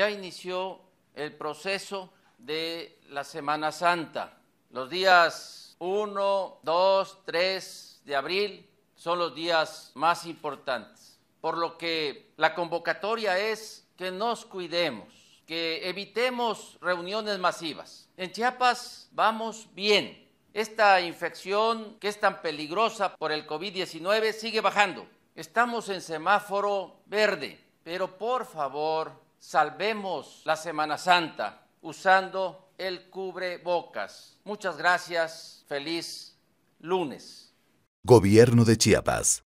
ya inició el proceso de la Semana Santa. Los días 1, 2, 3 de abril son los días más importantes, por lo que la convocatoria es que nos cuidemos, que evitemos reuniones masivas. En Chiapas vamos bien. Esta infección que es tan peligrosa por el COVID-19 sigue bajando. Estamos en semáforo verde, pero por favor salvemos la Semana Santa usando el cubrebocas. Muchas gracias. Feliz lunes. Gobierno de Chiapas.